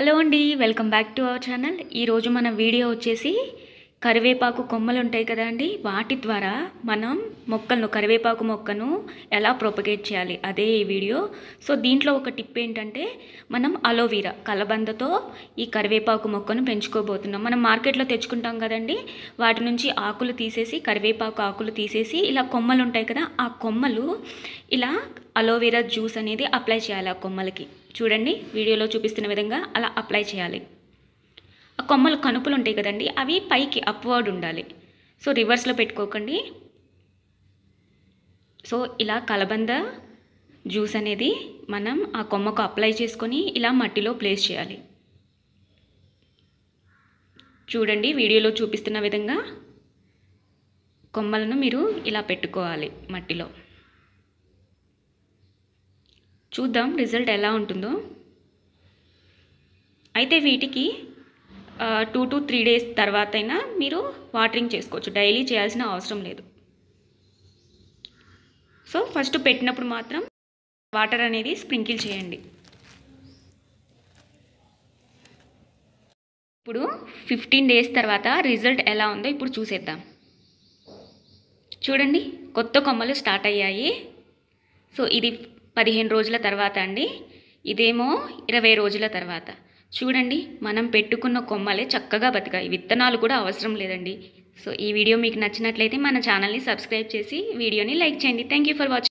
hello అండి welcome back to our channel ఈరోజు మన వీడియో వచ్చేసి కరివేపాకు కొమ్మలు ఉంటాయి కదండి వాటి ద్వారా మనం మొక్కలను కరివేపాకు మొక్కను ఎలా ప్రొపగేట్ చేయాలి అదే ఈ వీడియో సో దీంట్లో ఒక టిప్ ఏంటంటే మనం అలోవీరా కలబందతో ఈ కరివేపాకు మొక్కను పెంచుకోబోతున్నాం మనం మార్కెట్లో తెచ్చుకుంటాం కదండి వాటి నుంచి ఆకులు తీసేసి కరివేపాకు ఆకులు తీసేసి ఇలా కొమ్మలు ఉంటాయి కదా ఆ కొమ్మలు ఇలా అలోవీరా జ్యూస్ అనేది అప్లై చేయాలి ఆ కొమ్మలకి చూడండి వీడియోలో చూపిస్తున్న విధంగా అలా అప్లై చేయాలి కొమ్మలు కనుపులు ఉంటాయి కదండి అవి పైకి అప్వర్డ్ ఉండాలి సో రివర్స్లో పెట్టుకోకండి సో ఇలా కలబంద జ్యూస్ అనేది మనం ఆ కొమ్మకు అప్లై చేసుకొని ఇలా మట్టిలో ప్లేస్ చేయాలి చూడండి వీడియోలో చూపిస్తున్న విధంగా కొమ్మలను మీరు ఇలా పెట్టుకోవాలి మట్టిలో చూద్దాం రిజల్ట్ ఎలా ఉంటుందో అయితే వీటికి టూ టు త్రీ డేస్ తర్వాత అయినా మీరు వాటరింగ్ చేసుకోవచ్చు డైలీ చేయాల్సిన అవసరం లేదు సో ఫస్ట్ పెట్టినప్పుడు మాత్రం వాటర్ అనేది స్ప్రింకిల్ చేయండి ఇప్పుడు ఫిఫ్టీన్ డేస్ తర్వాత రిజల్ట్ ఎలా ఉందో ఇప్పుడు చూసేద్దాం చూడండి కొత్త కొమ్మలు స్టార్ట్ అయ్యాయి సో ఇది పదిహేను రోజుల తర్వాత అండి ఇదేమో ఇరవై రోజుల తర్వాత చూడండి మనం పెట్టుకున్న కొమ్మలే చక్కగా బతికాయి విత్తనాలు కూడా అవసరం లేదండి సో ఈ వీడియో మీకు నచ్చినట్లయితే మన ఛానల్ని సబ్స్క్రైబ్ చేసి వీడియోని లైక్ చేయండి థ్యాంక్ ఫర్ వాచింగ్